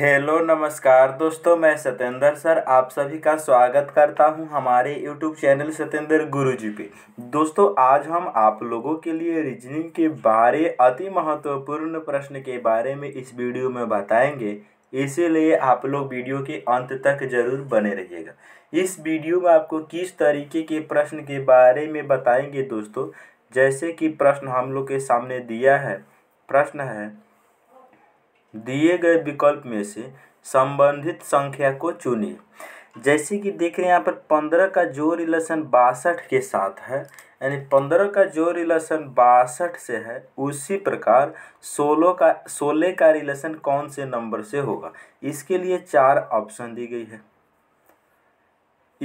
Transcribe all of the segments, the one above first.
hello नमस्कार दोस्तों मैं सत्येंद्र सर आप सभी का स्वागत करता हूं हमारे यूट्यूब चैनल सत्येंद्र गुरु जी पे दोस्तों आज हम आप लोगों के लिए रीजनिंग के बारे अति महत्वपूर्ण प्रश्न के बारे में इस वीडियो में बताएंगे इसीलिए आप लोग वीडियो के अंत तक जरूर बने रहिएगा इस वीडियो में आपको किस तरीके के प्रश्न के बारे में बताएंगे दोस्तों जैसे कि प्रश्न हम लोग के सामने दिया है प्रश्न है दिए गए विकल्प में से संबंधित संख्या को चुनिए जैसे कि देख रहे हैं यहाँ पर पंद्रह का जो रिलेशन बासठ के साथ है यानी पंद्रह का जो रिलेशन बासठ से है उसी प्रकार सोलह का सोलह का रिलेशन कौन से नंबर से होगा इसके लिए चार ऑप्शन दी गई है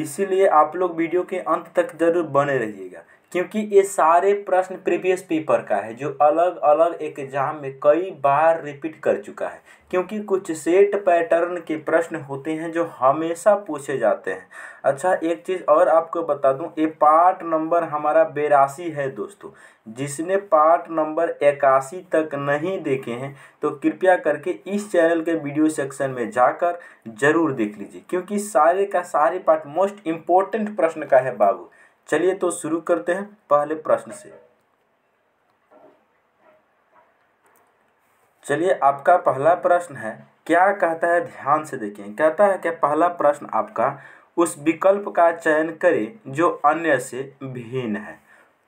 इसीलिए आप लोग वीडियो के अंत तक जरूर बने रहिएगा क्योंकि ये सारे प्रश्न प्रीवियस पेपर का है जो अलग अलग एग्जाम में कई बार रिपीट कर चुका है क्योंकि कुछ सेट पैटर्न के प्रश्न होते हैं जो हमेशा पूछे जाते हैं अच्छा एक चीज़ और आपको बता दूं ये पार्ट नंबर हमारा बेरासी है दोस्तों जिसने पार्ट नंबर इक्यासी तक नहीं देखे हैं तो कृपया करके इस चैनल के वीडियो सेक्शन में जाकर ज़रूर देख लीजिए क्योंकि सारे का सारे पार्ट मोस्ट इम्पोर्टेंट प्रश्न का है बाबू चलिए तो शुरू करते हैं पहले प्रश्न से चलिए आपका पहला प्रश्न है क्या कहता है ध्यान से देखें कहता है कि पहला प्रश्न आपका उस विकल्प का चयन करें जो अन्य से भिन्न है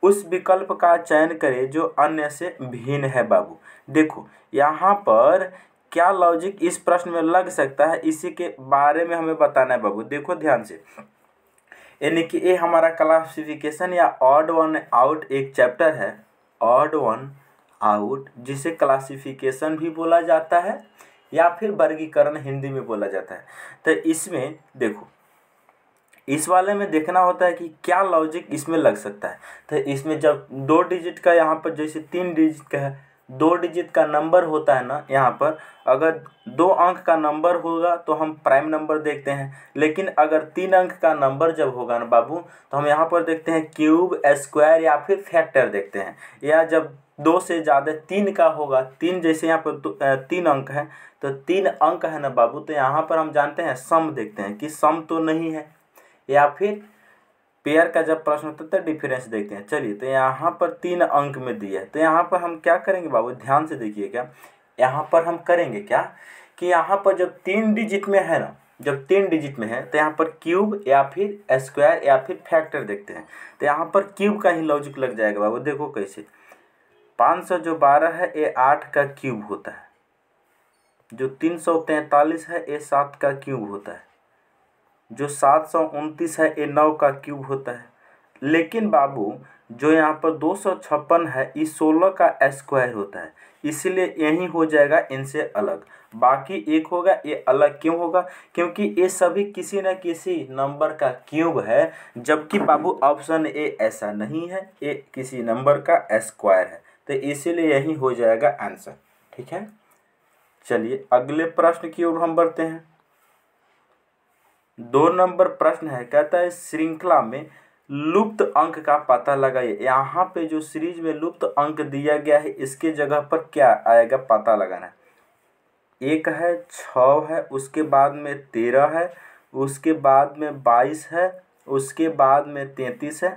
उस विकल्प का चयन करें जो अन्य से भिन्न है बाबू देखो यहाँ पर क्या लॉजिक इस प्रश्न में लग सकता है इसी के बारे में हमें बताना है बाबू देखो ध्यान से यानी कि ये हमारा क्लासिफिकेशन या ऑड वन आउट एक चैप्टर है ऑड वन आउट जिसे क्लासिफिकेशन भी बोला जाता है या फिर वर्गीकरण हिंदी में बोला जाता है तो इसमें देखो इस वाले में देखना होता है कि क्या लॉजिक इसमें लग सकता है तो इसमें जब दो डिजिट का यहाँ पर जैसे तीन डिजिट का है दो डिजिट का नंबर होता है ना यहाँ पर अगर दो अंक का नंबर होगा तो हम प्राइम नंबर देखते हैं लेकिन अगर तीन अंक का नंबर जब होगा ना बाबू तो हम यहाँ पर देखते हैं क्यूब स्क्वायर या फिर फैक्टर देखते हैं या जब दो से ज़्यादा तीन का होगा तीन जैसे यहाँ पर तीन अंक है तो तीन अंक है ना बाबू तो यहाँ पर हम जानते हैं सम देखते हैं कि सम तो नहीं है या फिर पेयर का जब प्रश्न होता है तो डिफरेंस देखते हैं चलिए तो यहाँ पर तीन अंक में दिए तो यहाँ पर हम क्या करेंगे बाबू ध्यान से देखिए क्या यहाँ पर हम करेंगे क्या कि यहाँ पर जब तीन डिजिट में है ना जब तीन डिजिट में है तो यहाँ पर क्यूब या फिर स्क्वायर या फिर फैक्टर देखते हैं तो यहाँ पर क्यूब का ही लॉजिक लग जाएगा बाबू देखो कैसे पाँच सौ जो बारह है ये आठ का क्यूब होता है जो तीन सौ तैंतालीस है ये सात का क्यूब होता है जो सात सौ उनतीस है ये नौ का क्यूब होता है लेकिन बाबू जो यहाँ पर दो सौ छप्पन है ये सोलह का स्क्वायर होता है इसीलिए यही हो जाएगा इनसे अलग बाकी एक होगा ये अलग क्यों होगा क्योंकि ये सभी किसी न किसी नंबर का क्यूब है जबकि बाबू ऑप्शन ए ऐसा नहीं है ये किसी नंबर का स्क्वायर है तो इसीलिए यही हो जाएगा आंसर ठीक है चलिए अगले प्रश्न की ओर हम बढ़ते हैं दो नंबर प्रश्न है कहता है श्रृंखला में लुप्त अंक का पता लगाइए यहाँ पे जो सीरीज में लुप्त अंक दिया गया है इसके जगह पर क्या आएगा पता लगाना एक है छ है उसके बाद में तेरह है उसके बाद में बाईस है उसके बाद में तैंतीस है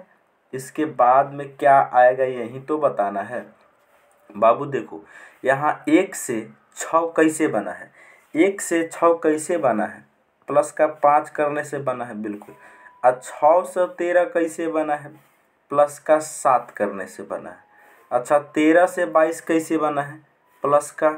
इसके बाद में क्या आएगा यही तो बताना है बाबू देखो यहाँ एक से छ कैसे बना है एक से छ कैसे बना है प्लस का पाँच करने से बना है बिल्कुल और छः सौ तेरह कैसे बना है प्लस का सात करने से बना है अच्छा तेरह से बाईस कैसे बना है प्लस का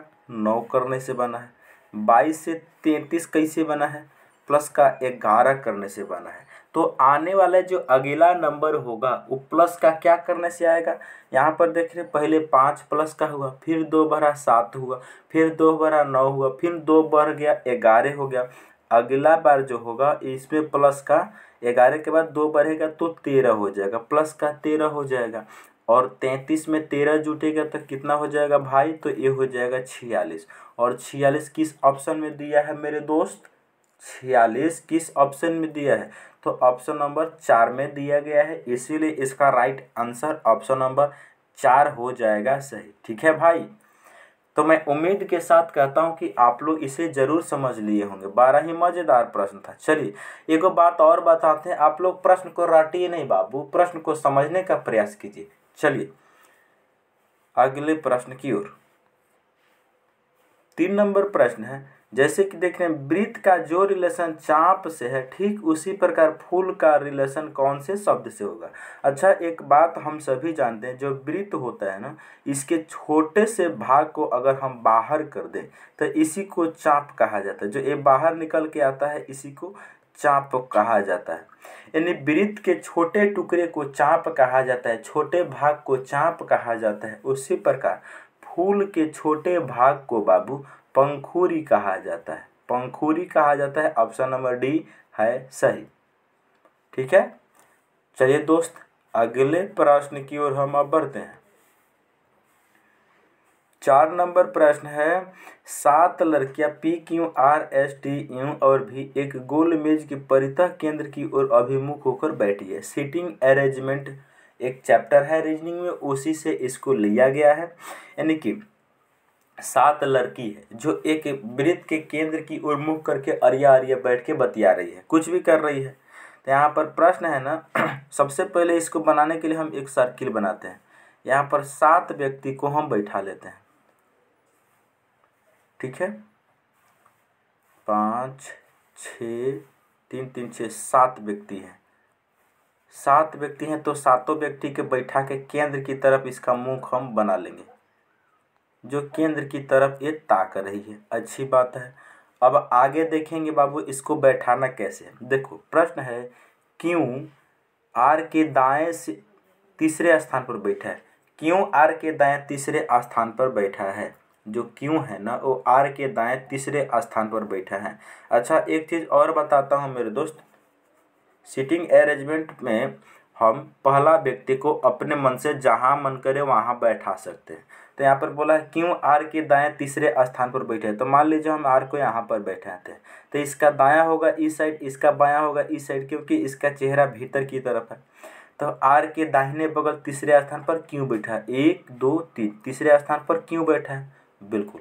नौ करने से बना है बाईस से तैंतीस कैसे बना है प्लस का ग्यारह करने से बना है तो आने वाला जो अगला नंबर होगा वो प्लस का क्या करने से आएगा यहाँ पर देख रहे पहले पाँच प्लस का हुआ फिर दो बढ़ा सात हुआ फिर दो बढ़ा नौ हुआ फिर दो बढ़ गया ग्यारह हो गया अगला बार जो होगा इसमें प्लस का ग्यारह के बाद दो बढ़ेगा तो तेरह हो जाएगा प्लस का तेरह हो जाएगा और तैंतीस में तेरह जुटेगा तो कितना हो जाएगा भाई तो ये हो जाएगा छियालीस और छियालीस किस ऑप्शन में दिया है मेरे दोस्त छियालीस किस ऑप्शन में दिया है तो ऑप्शन नंबर चार में दिया गया है इसीलिए इसका राइट आंसर ऑप्शन नंबर चार हो जाएगा सही ठीक है भाई तो मैं उम्मीद के साथ कहता हूँ कि आप लोग इसे जरूर समझ लिए होंगे बारह ही मज़ेदार प्रश्न था चलिए एक बात और बताते हैं आप लोग प्रश्न को राटिए नहीं बाबू प्रश्न को समझने का प्रयास कीजिए चलिए अगले प्रश्न की ओर तीन नंबर प्रश्न है जैसे कि देख रहे हैं वृत्त का जो रिलेशन चाप से है ठीक उसी प्रकार फूल का रिलेशन कौन से शब्द से होगा अच्छा एक बात हम सभी जानते हैं जो वृत्त होता है ना इसके छोटे से भाग को अगर हम बाहर कर दें तो इसी को चाप कहा जाता है जो ये बाहर निकल के आता है इसी को चाप कहा जाता है यानी वृत्त के छोटे टुकड़े को चाप कहा जाता है छोटे भाग को चाप कहा जाता है उसी प्रकार फूल के छोटे भाग को बाबू पंखुरी कहा जाता है पंखुरी कहा जाता है ऑप्शन नंबर डी है सही ठीक है चलिए दोस्त अगले प्रश्न की ओर हम अब बढ़ते हैं चार नंबर प्रश्न है सात लड़कियां P Q R S T U और भी एक गोल मेज के परितः केंद्र की ओर अभिमुख होकर बैठी है सीटिंग अरेंजमेंट एक चैप्टर है रीजनिंग में उसी से इसको लिया गया है यानी कि सात लड़की है जो एक वृत्त के केंद्र की ओर मुख करके अरिया अरिया बैठ के बतिया रही है कुछ भी कर रही है तो यहाँ पर प्रश्न है ना सबसे पहले इसको बनाने के लिए हम एक सर्किल बनाते हैं यहाँ पर सात व्यक्ति को हम बैठा लेते हैं ठीक है पाँच छ तीन तीन छः सात व्यक्ति हैं सात व्यक्ति हैं तो सातों व्यक्ति के बैठा के केंद्र की तरफ इसका मुख हम बना लेंगे जो केंद्र की तरफ ये ताक रही है अच्छी बात है अब आगे देखेंगे बाबू इसको बैठाना कैसे है देखो प्रश्न है क्यों आर के दाएं से तीसरे स्थान पर बैठा है क्यों आर के दाएं तीसरे स्थान पर बैठा है जो क्यों है ना वो आर के दाएं तीसरे स्थान पर बैठा है अच्छा एक चीज़ और बताता हूँ मेरे दोस्त सिटिंग अरेंजमेंट में हम पहला व्यक्ति को अपने मन से जहाँ मन करे वहाँ बैठा सकते हैं तो यहाँ पर बोला है क्यों आर के दाएं तीसरे स्थान पर बैठे तो मान लीजिए हम आर को यहाँ पर बैठे हैं तो इसका दाया होगा इस साइड इसका बायां होगा इस साइड क्योंकि इसका चेहरा भीतर की तरफ है तो आर के दाहिने बगल तीसरे स्थान पर क्यों बैठा है एक दो तीन तीसरे स्थान पर क्यों बैठा है बिल्कुल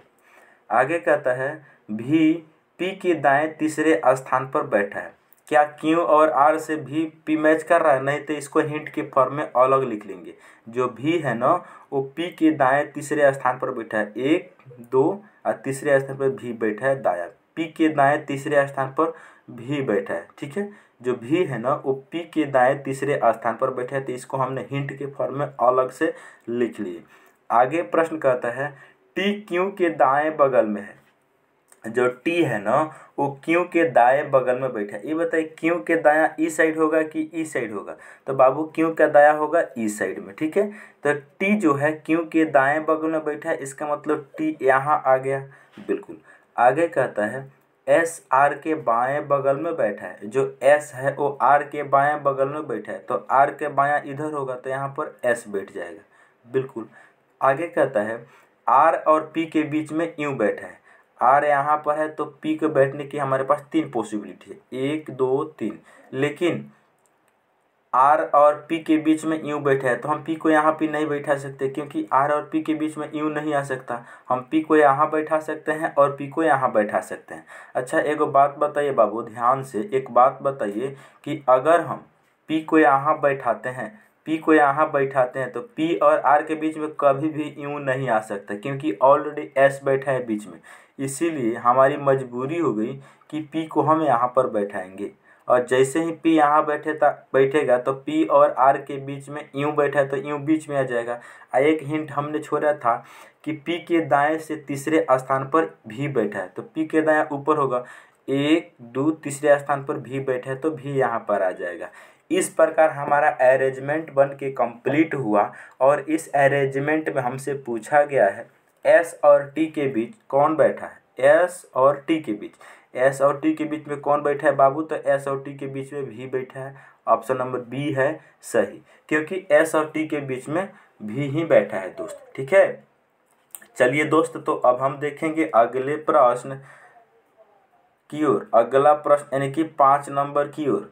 आगे कहता है भी पी के दाएं तीसरे स्थान पर बैठा है क्या क्यू और आर से भी पी मैच कर रहा है नहीं तो इसको हिंट के फॉर्म में अलग लिख लेंगे जो भी है ना वो पी के दाएं तीसरे स्थान पर बैठा है एक दो और तीसरे स्थान पर भी बैठा है दाया पी के दाएं तीसरे स्थान पर भी बैठा है ठीक है जो भी है ना वो पी के दाएं तीसरे स्थान पर बैठा है तो इसको हमने हिंट के फॉर्म में अलग से लिख लिए आगे प्रश्न कहता है टी क्यू के दाएं बगल में है जो टी है ना वो क्यों के दाएं बगल में बैठा ये बताइए क्यों के दाया ई साइड होगा कि ई साइड होगा तो बाबू क्यों का दाया होगा ई साइड में ठीक है तो टी जो है क्यों के दाएं बगल में बैठा है इसका मतलब टी यहाँ आ गया बिल्कुल आगे कहता है एस आर के बाएं बगल में बैठा है जो एस है वो आर के बाएं बगल में बैठा है तो आर के बाया इधर होगा तो यहाँ पर एस बैठ जाएगा बिल्कुल आगे कहता है आर और पी के बीच में यूँ बैठा है आर यहाँ पर है तो पी के बैठने की हमारे पास तीन पॉसिबिलिटी है एक दो तीन लेकिन आर और पी के बीच में यू बैठा है तो हम पी को यहाँ पे नहीं बैठा सकते क्योंकि आर और पी के बीच में यू नहीं आ सकता हम पी को यहाँ बैठा सकते हैं और पी को यहाँ बैठा सकते हैं अच्छा एक बात बताइए बाबू ध्यान से एक बात बताइए कि अगर हम पी को यहाँ बैठाते हैं पी को यहाँ बैठाते हैं तो पी और आर के बीच में कभी भी यूँ नहीं आ सकता क्योंकि ऑलरेडी एस बैठा है बीच में इसीलिए हमारी मजबूरी हो गई कि पी को हम यहाँ पर बैठाएंगे और जैसे ही पी यहाँ बैठे बैठेगा तो पी और आर के बीच में यूँ बैठा तो यूँ बीच में आ जाएगा एक हिंट हमने छोड़ा था कि पी के दाएं से तीसरे स्थान पर भी बैठा है तो पी के दाएं ऊपर होगा एक दो तीसरे स्थान पर भी बैठा है तो भी यहाँ पर आ जाएगा इस प्रकार हमारा अरेंजमेंट बन के कम्प्लीट हुआ और इस अरेंजमेंट में हमसे पूछा गया है एस और टी के बीच कौन बैठा है एस और टी के बीच एस और टी के बीच में कौन बैठा है बाबू तो एस और टी के बीच में भी बैठा है ऑप्शन नंबर बी है सही क्योंकि एस और टी के बीच में भी ही बैठा है दोस्त ठीक है चलिए दोस्त तो अब हम देखेंगे अगले प्रश्न की ओर अगला प्रश्न यानी कि पाँच नंबर की ओर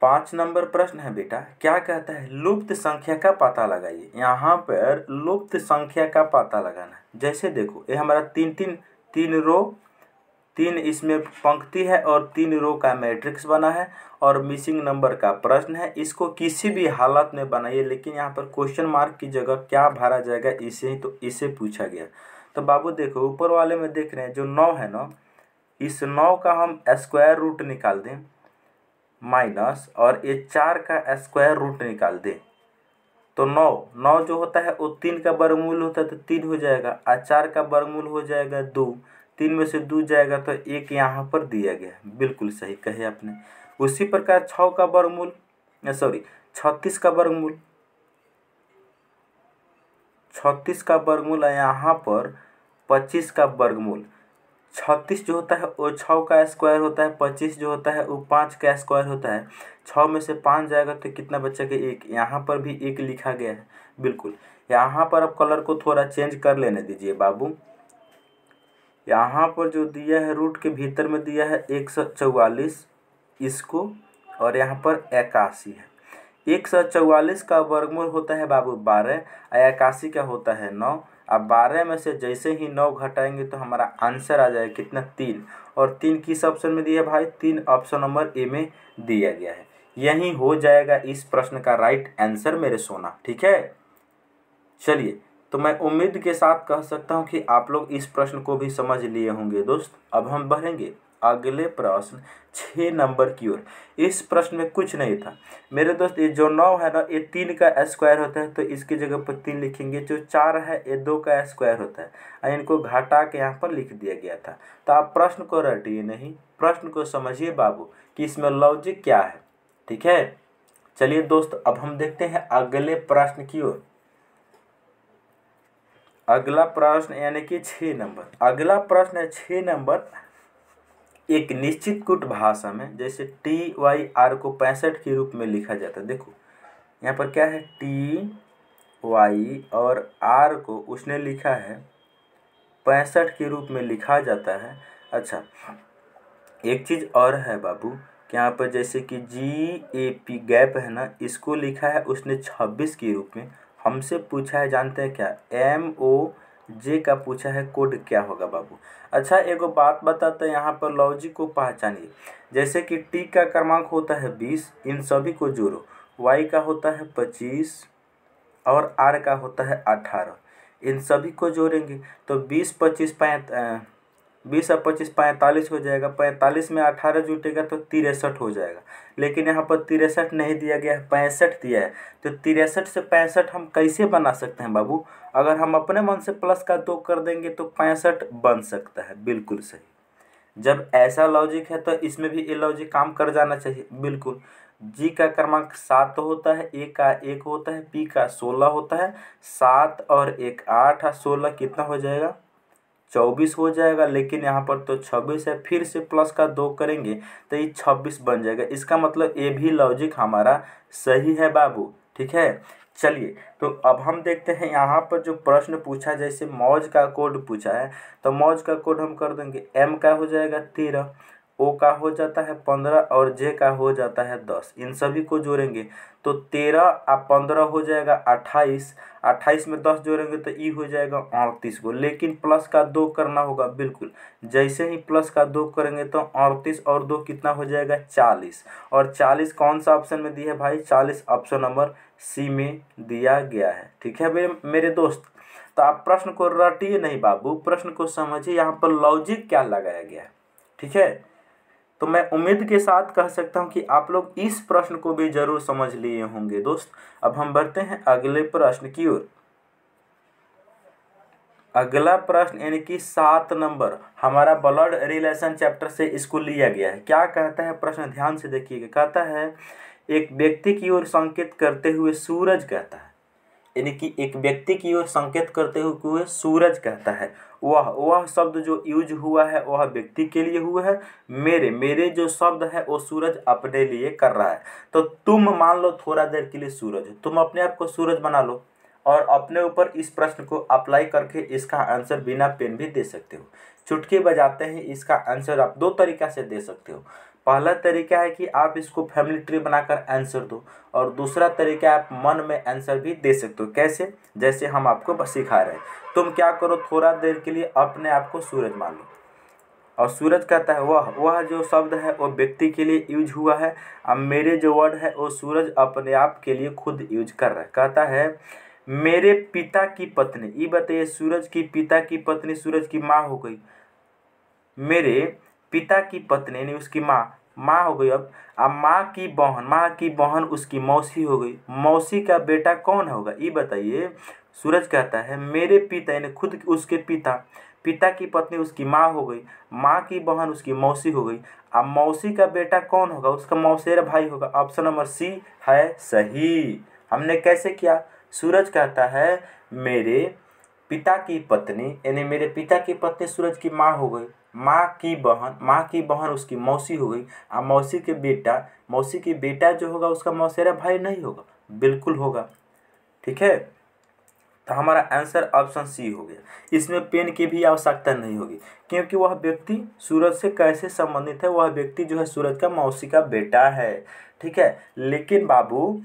पाँच नंबर प्रश्न है बेटा क्या कहता है लुप्त संख्या का पता लगाइए यहाँ पर लुप्त संख्या का पता लगाना है जैसे देखो ये हमारा तीन तीन तीन रो तीन इसमें पंक्ति है और तीन रो का मैट्रिक्स बना है और मिसिंग नंबर का प्रश्न है इसको किसी भी हालत में बनाइए लेकिन यहाँ पर क्वेश्चन मार्क की जगह क्या भरा जाएगा इसे ही तो इसे पूछा गया तो बाबू देखो ऊपर वाले में देख रहे हैं जो नौ है ना इस नौ का हम स्क्वायर रूट निकाल दें माइनस और ये चार का स्क्वायर रूट निकाल दें तो नौ नौ जो होता है वो तीन का वर्गमूल होता है तो तीन हो जाएगा और चार का वर्गमूल हो जाएगा दो तीन में से दो जाएगा तो एक यहाँ पर दिया गया बिल्कुल सही कहे आपने उसी प्रकार छः का बरमूल सॉरी छत्तीस का वर्गमूल छत्तीस का वर्गमूल यहाँ पर पच्चीस का वर्गमूल छत्तीस जो होता है वो छः का स्क्वायर होता है पच्चीस जो होता है वो पाँच का स्क्वायर होता है छः में से पाँच जाएगा तो कितना बच्चा के एक यहाँ पर भी एक लिखा गया है बिल्कुल यहाँ पर आप कलर को थोड़ा चेंज कर लेने दीजिए बाबू यहाँ पर जो दिया है रूट के भीतर में दिया है एक सौ चौवालीस इसको और यहाँ पर इक्यासी है एक सौ चौवालीस का वर्गमूल होता है बाबू बारह और इक्यासी का होता है नौ अब बारह में से जैसे ही नौ घटाएंगे तो हमारा आंसर आ जाएगा कितना तीन और तीन किस ऑप्शन में दिया भाई तीन ऑप्शन नंबर ए में दिया गया है यही हो जाएगा इस प्रश्न का राइट आंसर मेरे सोना ठीक है चलिए तो मैं उम्मीद के साथ कह सकता हूँ कि आप लोग इस प्रश्न को भी समझ लिए होंगे दोस्त अब हम बढ़ेंगे अगले प्रश्न छः नंबर की ओर इस प्रश्न में कुछ नहीं था मेरे दोस्त ये जो नौ है ना ये तीन का स्क्वायर होता है तो इसकी जगह पर तीन लिखेंगे जो चार है ये दो का स्क्वायर होता है और इनको घाटा के यहाँ पर लिख दिया गया था तो आप प्रश्न को रटिए नहीं प्रश्न को समझिए बाबू कि इसमें लॉजिक क्या है ठीक है चलिए दोस्त अब हम देखते हैं अगले प्रश्न की ओर अगला प्रश्न यानी कि छ नंबर अगला प्रश्न है छ नंबर एक निश्चित कूट भाषा में जैसे टी वाई आर को पैंसठ के रूप में लिखा जाता है देखो यहाँ पर क्या है टी वाई और आर को उसने लिखा है पैंसठ के रूप में लिखा जाता है अच्छा एक चीज़ और है बाबू कि यहाँ पर जैसे कि जी ए पी गैप है ना इसको लिखा है उसने छब्बीस के रूप में हमसे पूछा है जानते हैं क्या एम ओ जे का पूछा है कोड क्या होगा बाबू अच्छा एगो बात बताते यहाँ पर लॉजिक को पहचानिए जैसे कि टी का क्रमांक होता है बीस इन सभी को जोड़ो वाई का होता है पच्चीस और आर का होता है अठारह इन सभी को जोड़ेंगे तो बीस पच्चीस पैंत बीस और पच्चीस पैंतालीस हो जाएगा पैंतालीस में अठारह जुटेगा तो तिरसठ हो जाएगा लेकिन यहाँ पर तिरसठ नहीं दिया गया है पैंसठ दिया है तो तिरसठ से पैंसठ हम कैसे बना सकते हैं बाबू अगर हम अपने मन से प्लस का दो कर देंगे तो पैंसठ बन सकता है बिल्कुल सही जब ऐसा लॉजिक है तो इसमें भी ये लॉजिक काम कर जाना चाहिए बिल्कुल जी का क्रमांक सात होता है ए का एक होता है पी का सोलह होता है सात और एक आठ और सोलह कितना हो जाएगा चौबीस हो जाएगा लेकिन यहाँ पर तो छब्बीस है फिर से प्लस का दो करेंगे तो ये छब्बीस बन जाएगा इसका मतलब ये भी लॉजिक हमारा सही है बाबू ठीक है चलिए तो अब हम देखते हैं यहाँ पर जो प्रश्न पूछा जैसे मौज का कोड पूछा है तो मौज का कोड हम कर देंगे एम का हो जाएगा तेरह ओ का हो जाता है पंद्रह और जे का हो जाता है दस इन सभी को जोड़ेंगे तो तेरह आ पंद्रह हो जाएगा अट्ठाईस अट्ठाईस में दस जोड़ेंगे तो ई हो जाएगा अड़तीस को लेकिन प्लस का दो करना होगा बिल्कुल जैसे ही प्लस का दो करेंगे तो अड़तीस और दो कितना हो जाएगा चालीस और चालीस कौन सा ऑप्शन में दी है भाई चालीस ऑप्शन नंबर सी में दिया गया है ठीक है मेरे दोस्त तो आप प्रश्न को रटिए नहीं बाबू प्रश्न को समझिए यहाँ पर लॉजिक क्या लगाया गया है ठीक है तो मैं उम्मीद के साथ कह सकता हूँ कि आप लोग इस प्रश्न को भी जरूर समझ लिए होंगे दोस्त अब हम बढ़ते हैं अगले प्रश्न की ओर अगला प्रश्न यानी कि सात नंबर हमारा ब्लड रिलेशन चैप्टर से इसको लिया गया है क्या कहता है प्रश्न ध्यान से देखिएगा कहता है एक व्यक्ति की ओर संकेत करते हुए सूरज कहता है यानी कि एक व्यक्ति की ओर संकेत करते हुए सूरज कहता है वह वह शब्द जो यूज हुआ है वह व्यक्ति के लिए हुआ है मेरे मेरे जो शब्द है वो सूरज अपने लिए कर रहा है तो तुम मान लो थोड़ा देर के लिए सूरज तुम अपने आप को सूरज बना लो और अपने ऊपर इस प्रश्न को अप्लाई करके इसका आंसर बिना पेन भी दे सकते हो चुटकी बजाते ही इसका आंसर आप दो तरीका से दे सकते हो पहला तरीका है कि आप इसको फैमिली ट्री बनाकर आंसर दो और दूसरा तरीका आप मन में आंसर भी दे सकते हो कैसे जैसे हम आपको सिखा रहे हैं तुम क्या करो थोड़ा देर के लिए अपने आप को सूरज मान लो और सूरज कहता है वह वह जो शब्द है वो व्यक्ति के लिए यूज हुआ है अब मेरे जो वर्ड है वो सूरज अपने आप के लिए खुद यूज कर रहा है कहता है मेरे पिता की पत्नी ये बताइए सूरज की पिता की पत्नी सूरज की माँ हो गई मेरे पिता की पत्नी यानी उसकी माँ माँ हो गई अब अब माँ की बहन माँ की बहन उसकी मौसी हो गई मौसी का बेटा कौन होगा ये बताइए सूरज कहता है मेरे पिता यानी खुद उसके पिता पिता की पत्नी उसकी माँ हो गई माँ की बहन उसकी मौसी हो गई अब मौसी का बेटा कौन होगा उसका मौसेरा भाई होगा ऑप्शन नंबर सी है सही हमने कैसे किया सूरज कहता है मेरे पिता की पत्नी यानी मेरे पिता की पत्नी सूरज की माँ हो गई माँ की बहन माँ की बहन उसकी मौसी हो गई और मौसी के बेटा मौसी की बेटा जो होगा उसका मौसेरा भाई नहीं होगा बिल्कुल होगा ठीक है तो हमारा आंसर ऑप्शन सी हो गया इसमें पेन की भी आवश्यकता नहीं होगी क्योंकि वह व्यक्ति सूरज से कैसे संबंधित है वह व्यक्ति जो है सूरज का मौसी का बेटा है ठीक है लेकिन बाबू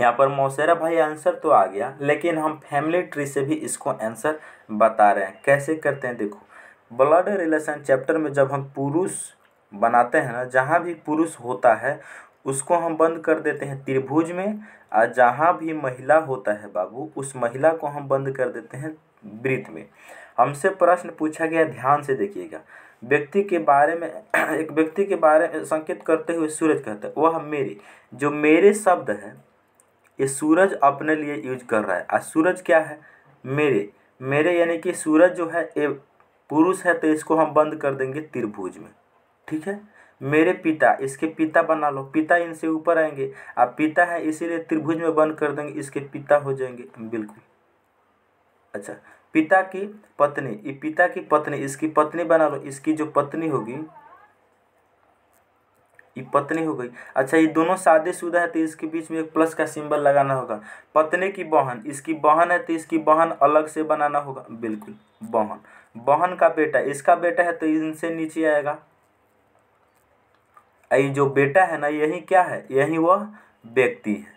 यहाँ पर मौसेरा भाई आंसर तो आ गया लेकिन हम फैमिली ट्री से भी इसको आंसर बता रहे हैं कैसे करते हैं देखो ब्लड रिलेशन चैप्टर में जब हम पुरुष बनाते हैं ना जहाँ भी पुरुष होता है उसको हम बंद कर देते हैं त्रिभुज में और जहाँ भी महिला होता है बाबू उस महिला को हम बंद कर देते हैं वृत्त में हमसे प्रश्न पूछा गया ध्यान से देखिएगा व्यक्ति के बारे में एक व्यक्ति के बारे में संकेत करते हुए सूरज कहता है वह मेरे जो मेरे शब्द है ये सूरज अपने लिए यूज कर रहा है और सूरज क्या है मेरे मेरे यानी कि सूरज जो है ए पुरुष है तो इसको हम बंद कर देंगे त्रिभुज में ठीक है मेरे पिता इसके पिता बना लो पिता इनसे ऊपर आएंगे आप पिता है इसीलिए त्रिभुज में बंद कर देंगे इसके पिता हो जाएंगे बिल्कुल अच्छा पिता की पत्नी ये पिता की पत्नी इसकी पत्नी बना लो इसकी जो पत्नी होगी ये पत्नी हो गई अच्छा ये दोनों शादीशुदा है तो इसके बीच में एक प्लस का सिंबल लगाना होगा पत्नी की बहन इसकी बहन है तो इसकी बहन अलग से बनाना होगा बिल्कुल बहन बहन का बेटा इसका बेटा है तो इनसे नीचे आएगा ये जो बेटा है ना यही क्या है यही वह व्यक्ति है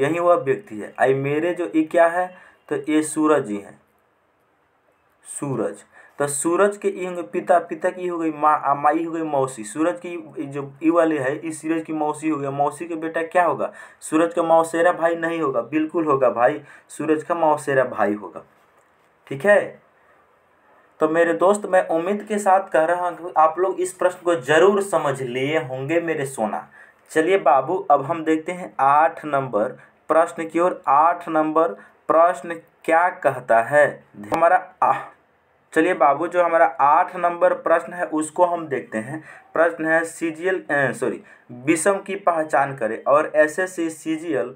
यही वह व्यक्ति है आई मेरे जो ये क्या है तो ये सूरज ही है सूरज तो सूरज के ये होंगे पिता पिता की हो गई माँ माई हो गई मौसी सूरज की जो ये वाले है इस सूरज की मौसी हो गया मौसी के बेटा क्या होगा सूरज का मौसेरा भाई नहीं होगा बिल्कुल होगा भाई सूरज का मौसेरा भाई होगा ठीक है तो मेरे दोस्त मैं उम्मीद के साथ कह रहा हूँ कि आप लोग इस प्रश्न को ज़रूर समझ लिए होंगे मेरे सोना चलिए बाबू अब हम देखते हैं आठ नंबर प्रश्न की ओर आठ नंबर प्रश्न क्या कहता है हमारा चलिए बाबू जो हमारा आठ नंबर प्रश्न है उसको हम देखते हैं प्रश्न है सीजीएल सॉरी विषम की पहचान करें और ऐसे सी सीजीएल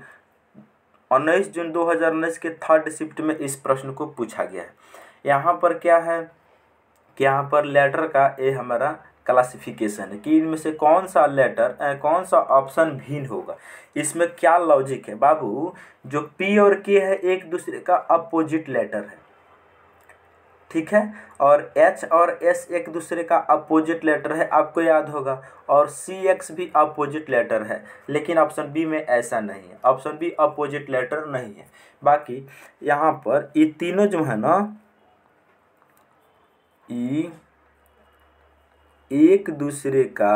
उन्नीस जून दो हज़ार उन्नीस के थर्ड शिफ्ट में इस प्रश्न को पूछा गया है यहाँ पर क्या है कि यहाँ पर लेटर का ये हमारा क्लासिफिकेशन है कि इनमें से कौन सा लेटर कौन सा ऑप्शन भिन्न होगा इसमें क्या लॉजिक है बाबू जो पी और के है एक दूसरे का अपोजिट लेटर है ठीक है और एच और एस एक दूसरे का अपोजिट लेटर है आपको याद होगा और सी एक्स भी अपोजिट लेटर है लेकिन ऑप्शन बी में ऐसा नहीं है ऑप्शन बी अपोजिट लेटर नहीं है बाकी यहाँ पर ये तीनों जो है ना ई एक दूसरे का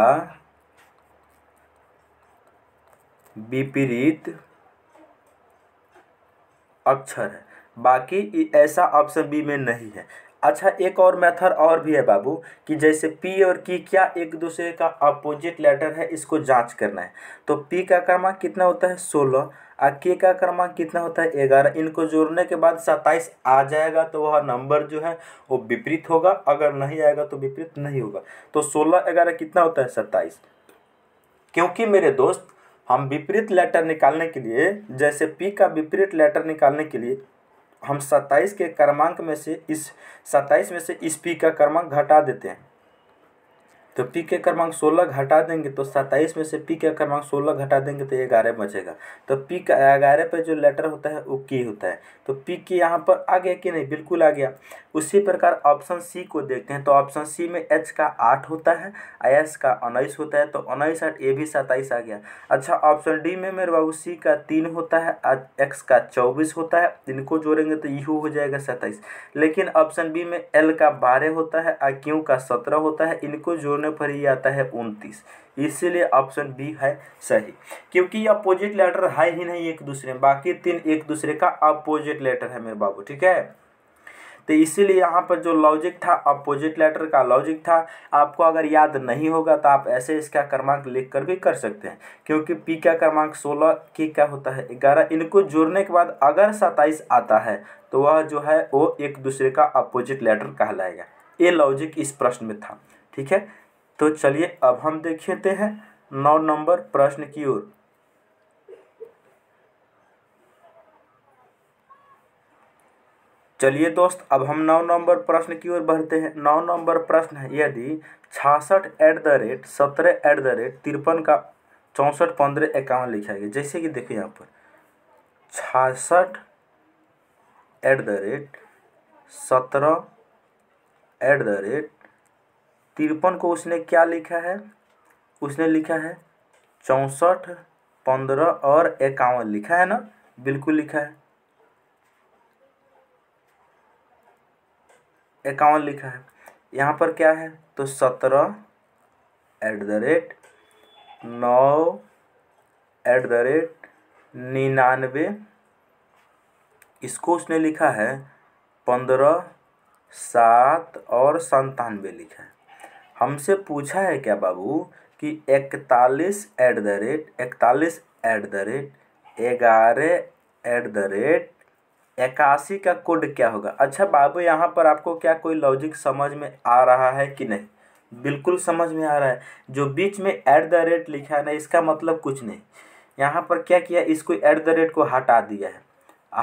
विपरीत अक्षर है बाकी ऐसा ऑप्शन बी में नहीं है अच्छा एक और मेथड और भी है बाबू कि जैसे पी और की क्या एक दूसरे का अपोजिट लेटर है इसको जांच करना है तो पी का क्रमांक कितना होता है सोलह और के का क्रमांक कितना होता है ग्यारह इनको जोड़ने के बाद सत्ताईस आ जाएगा तो वह नंबर जो है वो विपरीत होगा अगर नहीं आएगा तो विपरीत नहीं होगा तो सोलह ग्यारह कितना होता है सत्ताईस क्योंकि मेरे दोस्त हम विपरीत लेटर निकालने के लिए जैसे पी का विपरीत लेटर निकालने के लिए हम सत्ताईस के क्रमांक में से इस सत्ताईस में से इस पी का क्रमांक घटा देते हैं तो पी के क्रमांक सोलह घटा देंगे तो सत्ताईस में से पी के क्रमांक सोलह घटा देंगे तो ग्यारह बचेगा तो पी का ग्यारह पर जो लेटर होता है वो की होता है तो पी के यहाँ पर आ गया कि नहीं बिल्कुल आ गया उसी प्रकार ऑप्शन सी को देखते हैं तो ऑप्शन सी में एच का आठ होता है एस का उन्नीस होता है तो उन्नीस आठ ए भी सत्ताईस आ गया अच्छा ऑप्शन डी में मेरे बाबू सी का तीन होता है एक्स का चौबीस होता है इनको जोड़ेंगे तो यू हो जाएगा सत्ताईस लेकिन ऑप्शन बी में एल का बारह होता है और क्यू का सत्रह होता है इनको जोड़ने जगह पर ही आता है उनतीस इसीलिए ऑप्शन बी है सही क्योंकि ये अपोजिट लेटर है ही नहीं एक दूसरे में बाकी तीन एक दूसरे का अपोजिट लेटर है मेरे बाबू ठीक है तो इसीलिए यहाँ पर जो लॉजिक था अपोजिट लेटर का लॉजिक था आपको अगर याद नहीं होगा तो आप ऐसे इसका क्रमांक लिख कर भी कर सकते हैं क्योंकि पी का क्रमांक सोलह के क्या होता है ग्यारह इनको जोड़ने के बाद अगर सत्ताईस आता है तो वह जो है वो एक दूसरे का अपोजिट लेटर कहलाएगा ये लॉजिक इस प्रश्न में था ठीक है तो चलिए अब हम देखते हैं नौ नंबर प्रश्न की ओर चलिए दोस्त अब हम नौ नंबर प्रश्न की ओर बढ़ते हैं नौ नंबर प्रश्न है यदि छासठ एट द रेट सत्रह एट द रेट तिरपन का चौंसठ पंद्रह इक्यावन लिखा गया जैसे कि देखो यहाँ पर छासठ एट द रेट सत्रह एट द रेट तिरपन को उसने क्या लिखा है उसने लिखा है चौंसठ पंद्रह और इक्यावन लिखा है ना बिल्कुल लिखा है इक्यावन लिखा है यहाँ पर क्या है तो सत्रह एट द रेट नौ एट द रेट निन्यानवे इसको उसने लिखा है पंद्रह सात और संतानवे लिखा है हमसे पूछा है क्या बाबू कि इकतालीस एट द रेट इकतालीस एट द रेट ग्यारह एट द रेट इक्यासी का कोड क्या होगा अच्छा बाबू यहाँ पर आपको क्या कोई लॉजिक समझ में आ रहा है कि नहीं बिल्कुल समझ में आ रहा है जो बीच में एट द रेट लिखा है ना इसका मतलब कुछ नहीं यहाँ पर क्या किया इसको एट द रेट को हटा दिया है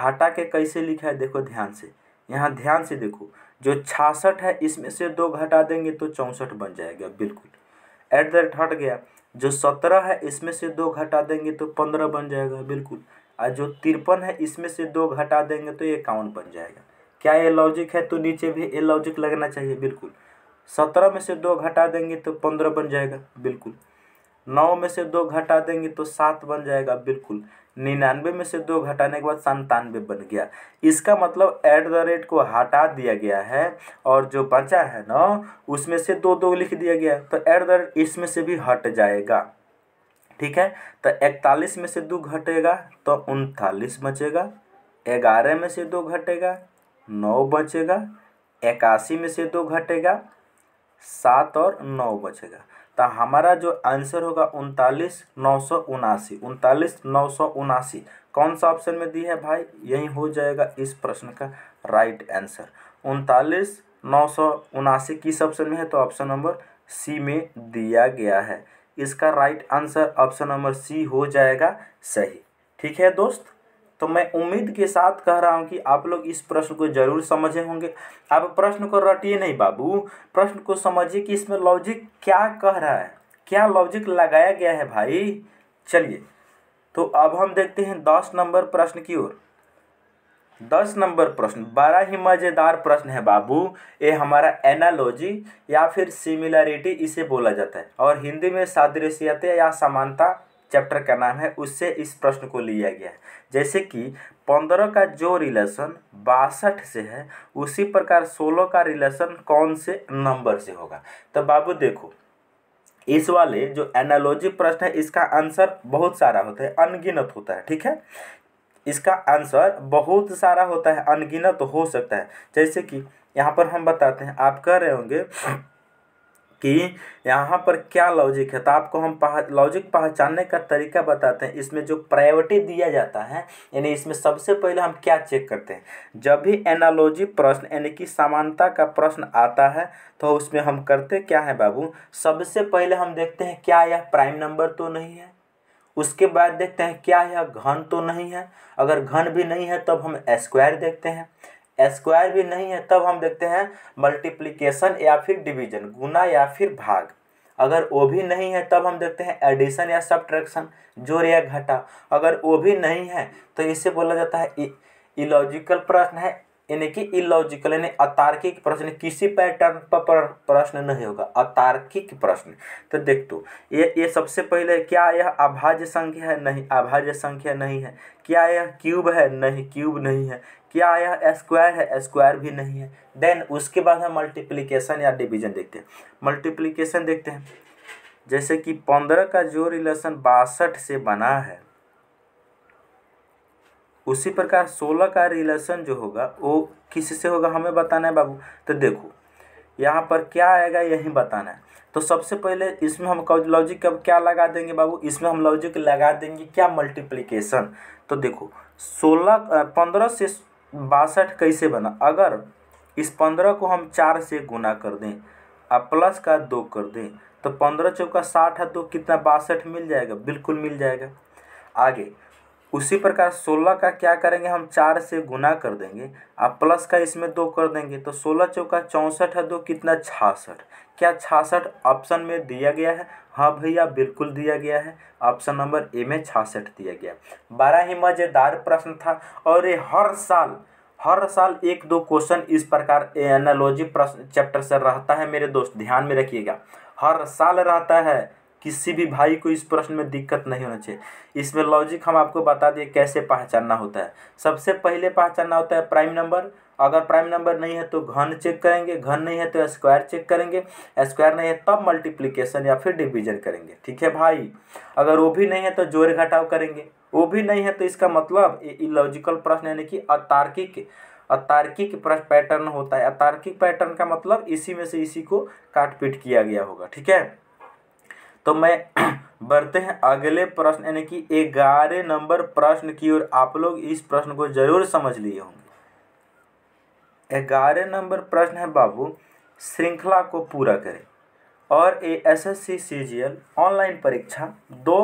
हटा के कैसे लिखा है देखो ध्यान से यहाँ ध्यान से देखो जो छासठ है इसमें से दो घटा देंगे तो चौंसठ बन जाएगा बिल्कुल एट द रेट हट गया जो सत्रह है इसमें से दो घटा देंगे तो पंद्रह बन जाएगा बिल्कुल और जो तिरपन है इसमें से दो घटा देंगे तो इक्यावन बन जाएगा क्या ये लॉजिक है तो नीचे भी ये लॉजिक लगना चाहिए बिल्कुल सत्रह में से दो घटा देंगे तो पंद्रह बन जाएगा बिल्कुल नौ में से दो घटा देंगे तो सात बन जाएगा बिल्कुल निन्यानवे में से दो घटाने के बाद संतानवे बन गया इसका मतलब एट द रेट को हटा दिया गया है और जो बचा है ना उसमें से दो दो लिख दिया गया तो एट द रेट इसमें से भी हट जाएगा ठीक है तो इकतालीस में से दो घटेगा तो उनतालीस बचेगा ग्यारह में से दो घटेगा नौ बचेगा इक्यासी में से दो घटेगा सात और नौ बचेगा तो हमारा जो आंसर होगा उनतालीस नौ सौ उनासी उनतालीस नौ सौ उनासी कौन सा ऑप्शन में दी है भाई यही हो जाएगा इस प्रश्न का राइट आंसर उनतालीस नौ सौ उनासी किस ऑप्शन में है तो ऑप्शन नंबर सी में दिया गया है इसका right answer option number C हो जाएगा सही ठीक है दोस्त तो मैं उम्मीद के साथ कह रहा हूँ कि आप लोग इस प्रश्न को जरूर समझे होंगे आप प्रश्न को रटिए नहीं बाबू प्रश्न को समझिए कि इसमें लॉजिक क्या कह रहा है क्या लॉजिक लगाया गया है भाई चलिए तो अब हम देखते हैं दस नंबर प्रश्न की ओर दस नंबर प्रश्न बड़ा ही मज़ेदार प्रश्न है बाबू ये हमारा एनालॉजी या फिर सिमिलरिटी इसे बोला जाता है और हिंदी में सादृश्यता या समानता चैप्टर का नाम है उससे इस प्रश्न को लिया गया है जैसे कि पंद्रह का जो रिलेशन बासठ से है उसी प्रकार सोलह का रिलेशन कौन से नंबर से होगा तो बाबू देखो इस वाले जो एनालॉजी प्रश्न है इसका आंसर बहुत सारा होता है अनगिनत होता है ठीक है इसका आंसर बहुत सारा होता है अनगिनत हो सकता है जैसे कि यहाँ पर हम बताते हैं आप कह रहे होंगे कि यहाँ पर क्या लॉजिक है तो आपको हम पह, लॉजिक पहचानने का तरीका बताते हैं इसमें जो प्रायोरिटी दिया जाता है यानी इसमें सबसे पहले हम क्या चेक करते हैं जब भी एनालॉजी प्रश्न यानी कि समानता का प्रश्न आता है तो उसमें हम करते क्या है बाबू सबसे पहले हम देखते हैं क्या यह प्राइम नंबर तो नहीं है उसके बाद देखते हैं क्या यह घन तो नहीं है अगर घन भी नहीं है तब हम स्क्वायर देखते हैं स्क्वायर भी नहीं है तब हम देखते हैं मल्टीप्लीकेशन या फिर डिवीजन गुना या फिर भाग अगर वो भी नहीं है तब हम देखते हैं एडिशन या सब्ट्रैक्शन जोड़ या घटा अगर वो भी नहीं है तो इसे बोला जाता है इलॉजिकल प्रश्न है यानी कि इलॉजिकल यानी अतार्किक प्रश्न किसी पैटर्न पर प्रश्न नहीं होगा अतार्किक प्रश्न तो देख तो ये ये सबसे पहले क्या यह अभाज्य संख्या है नहीं अभाज्य संख्या नहीं है क्या यह क्यूब है नहीं क्यूब नहीं है क्या यह स्क्वायर है स्क्वायर भी नहीं है देन उसके बाद हम मल्टीप्लीकेशन या डिवीजन देखते हैं मल्टीप्लीकेशन देखते हैं जैसे कि पंद्रह का जो रिलेशन बासठ से बना है उसी प्रकार सोलह का रिलेशन जो होगा वो किस से होगा हमें बताना है बाबू तो देखो यहाँ पर क्या आएगा यही बताना है तो सबसे पहले इसमें हम लॉजिक अब क्या लगा देंगे बाबू इसमें हम लॉजिक लगा देंगे क्या मल्टीप्लीकेशन तो देखो सोलह पंद्रह से बासठ कैसे बना अगर इस पंद्रह को हम चार से गुना कर दें और प्लस का दो कर दें तो पंद्रह चौका साठ है तो कितना बासठ मिल जाएगा बिल्कुल मिल जाएगा आगे उसी प्रकार सोलह का क्या करेंगे हम चार से गुना कर देंगे आप प्लस का इसमें दो कर देंगे तो सोलह चौका चौंसठ है दो तो कितना छासठ क्या छासठ ऑप्शन में दिया गया है हाँ भैया बिल्कुल दिया गया है ऑप्शन नंबर ए में छासठ दिया गया बारह ही मज़ेदार प्रश्न था और ये हर साल हर साल एक दो क्वेश्चन इस प्रकार एनालॉजी प्रश्न चैप्टर से रहता है मेरे दोस्त ध्यान में रखिएगा हर साल रहता है किसी भी भाई को इस प्रश्न में दिक्कत नहीं होना चाहिए इसमें लॉजिक हम आपको बता दिए कैसे पहचानना होता है सबसे पहले पहचानना होता है प्राइम नंबर अगर प्राइम नंबर नहीं है तो घन चेक करेंगे घन नहीं है तो स्क्वायर चेक करेंगे स्क्वायर नहीं है तब मल्टीप्लीकेशन या फिर डिविजन करेंगे ठीक है भाई अगर वो भी नहीं है तो जोड़ घटाव करेंगे वो भी नहीं है तो इसका मतलब इलॉजिकल प्रश्न यानी कि अतार्किक अतार्किक पैटर्न होता है अतार्किक पैटर्न का मतलब इसी में से इसी को काट पीट किया गया होगा ठीक है तो मैं बढ़ते हैं अगले प्रश्न यानी कि ग्यारह नंबर प्रश्न की ओर आप लोग इस प्रश्न को जरूर समझ लिए होंगे ग्यारह नंबर प्रश्न है बाबू श्रृंखला को पूरा करें और A S S C C G L online परीक्षा दो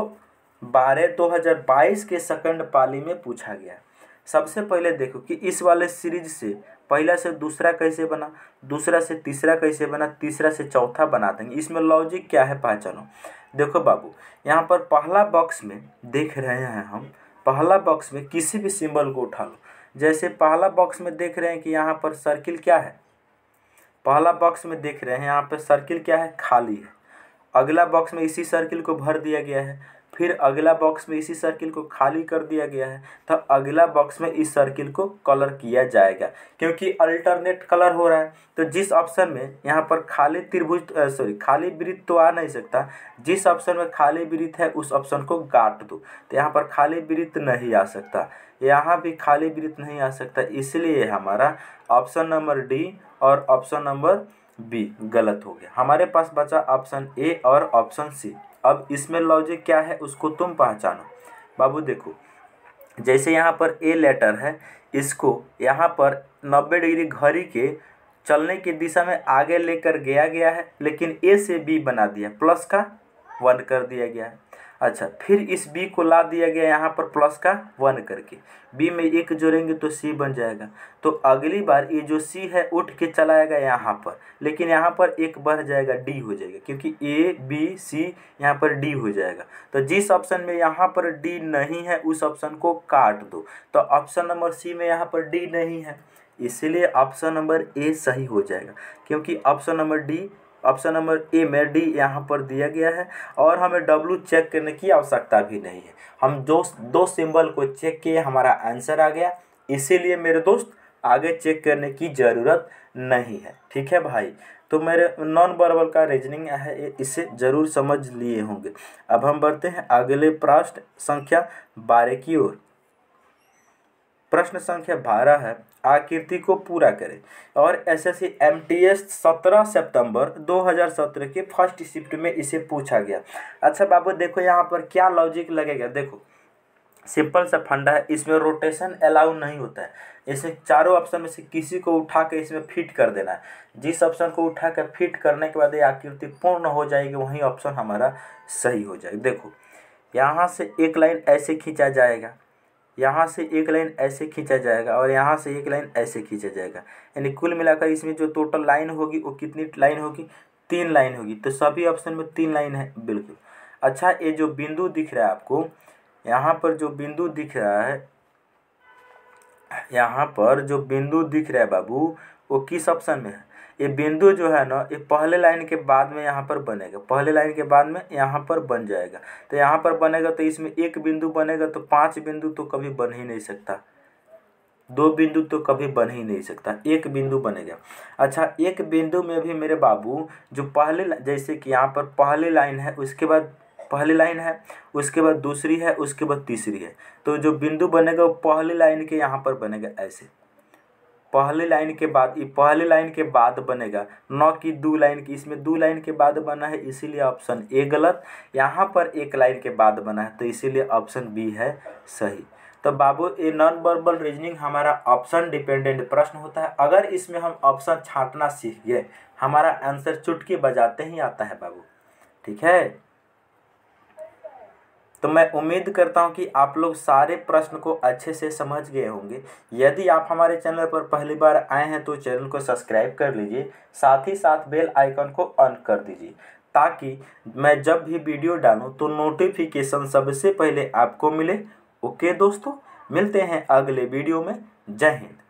बारह दो हज़ार बाईस के सेकंड पाली में पूछा गया सबसे पहले देखो कि इस वाले सीरीज से पहला से दूसरा कैसे बना दूसरा से तीसरा कैसे बना तीसरा से चौथा बना देंगे इसमें लॉजिक क्या है पहचानो देखो बाबू यहाँ पर पहला बॉक्स में देख रहे हैं हम पहला बॉक्स में किसी भी सिंबल को उठा लो जैसे पहला बॉक्स में देख रहे हैं कि यहाँ पर सर्किल क्या है पहला बॉक्स में देख रहे हैं यहाँ पर सर्किल क्या है खाली है अगला बॉक्स में इसी सर्किल को भर दिया गया है फिर अगला बॉक्स में इसी सर्किल को खाली कर दिया गया है तो अगला बॉक्स में इस सर्किल को कलर किया जाएगा क्योंकि अल्टरनेट कलर हो रहा है तो जिस ऑप्शन में यहाँ पर खाली त्रिभुज सॉरी खाली वृत्त तो आ नहीं सकता जिस ऑप्शन में खाली वृत्त है उस ऑप्शन को काट दो तो यहाँ पर खाली वृत्त नहीं आ सकता यहाँ भी खाली वृत्त नहीं आ सकता इसलिए हमारा ऑप्शन नंबर डी और ऑप्शन नंबर बी गलत हो गया हमारे पास बचा ऑप्शन ए और ऑप्शन सी अब इसमें लॉजिक क्या है उसको तुम पहचानो बाबू देखो जैसे यहाँ पर ए लेटर है इसको यहाँ पर नब्बे डिग्री घड़ी के चलने की दिशा में आगे लेकर गया गया है लेकिन ए से बी बना दिया प्लस का वन कर दिया गया है अच्छा फिर इस बी को ला दिया गया यहाँ पर प्लस का वन करके बी में एक जोड़ेंगे तो सी बन जाएगा तो अगली बार ये जो सी है उठ के चलाएगा यहाँ पर लेकिन यहाँ पर एक बढ़ जाएगा डी हो जाएगा क्योंकि ए बी सी यहाँ पर डी हो जाएगा तो जिस ऑप्शन में यहाँ पर डी नहीं है उस ऑप्शन को काट दो तो ऑप्शन नंबर सी में यहाँ पर डी नहीं है इसलिए ऑप्शन नंबर ए सही हो जाएगा क्योंकि option number D option number A में डी यहाँ पर दिया गया है और हमें डब्लू चेक करने की आवश्यकता भी नहीं है हम दो दो सिंबल को चेक किए हमारा आंसर आ गया इसीलिए मेरे दोस्त आगे चेक करने की ज़रूरत नहीं है ठीक है भाई तो मेरे नॉन बर्बल का रीजनिंग है इसे ज़रूर समझ लिए होंगे अब हम बढ़ते हैं अगले प्रश्न संख्या बारह की ओर प्रश्न संख्या बारह है आकृति को पूरा करें और S S C M T S सत्रह दो हज़ार सत्रह के फर्स्ट शिफ्ट में इसे पूछा गया अच्छा बाबू देखो यहाँ पर क्या लॉजिक लगेगा देखो सिंपल सा फंडा है इसमें रोटेशन अलाउ नहीं होता है इसे चारों ऑप्शन में से किसी को उठा कर इसमें फिट कर देना है जिस ऑप्शन को उठा कर फिट करने के बाद ये आकृति पूर्ण हो जाएगी वही ऑप्शन हमारा सही हो जाएगा देखो यहाँ से एक लाइन ऐसे खींचा जाएगा यहाँ से एक लाइन ऐसे खींचा जाएगा और यहाँ से एक लाइन ऐसे खींचा जाएगा यानी कुल मिलाकर इसमें जो टोटल लाइन होगी वो कितनी लाइन होगी तीन लाइन होगी तो सभी ऑप्शन में तीन लाइन है बिल्कुल अच्छा ये जो बिंदु दिख रहा है आपको यहाँ पर जो बिंदु दिख रहा है यहाँ पर जो बिंदु दिख रहा है बाबू वो किस ऑप्शन में है ये बिंदु जो है ना ये पहले लाइन के बाद में यहाँ पर बनेगा पहले लाइन के बाद में यहाँ पर बन जाएगा तो यहाँ पर बनेगा तो इसमें एक बिंदु बनेगा तो पाँच बिंदु तो कभी बन ही नहीं सकता दो बिंदु तो कभी बन ही नहीं सकता एक बिंदु बनेगा अच्छा एक बिंदु में भी मेरे बाबू जो पहले जैसे कि यहाँ पर पहली लाइन है उसके बाद पहली लाइन है उसके बाद दूसरी है उसके बाद तीसरी है तो जो बिंदु बनेगा वो पहली लाइन के यहाँ पर बनेगा ऐसे पहली लाइन के बाद ये पहली लाइन के बाद बनेगा न कि दो लाइन की इसमें दो लाइन के बाद बना है इसीलिए ऑप्शन ए गलत यहाँ पर एक लाइन के बाद बना है तो इसीलिए ऑप्शन बी है सही तो बाबू ये नॉन वर्बल रीजनिंग हमारा ऑप्शन डिपेंडेंट प्रश्न होता है अगर इसमें हम ऑप्शन छाँटना सीख गए हमारा आंसर चुटकी बजाते ही आता है बाबू ठीक है तो मैं उम्मीद करता हूं कि आप लोग सारे प्रश्न को अच्छे से समझ गए होंगे यदि आप हमारे चैनल पर पहली बार आए हैं तो चैनल को सब्सक्राइब कर लीजिए साथ ही साथ बेल आइकन को ऑन कर दीजिए ताकि मैं जब भी वीडियो डालूं तो नोटिफिकेशन सबसे पहले आपको मिले ओके दोस्तों मिलते हैं अगले वीडियो में जय हिंद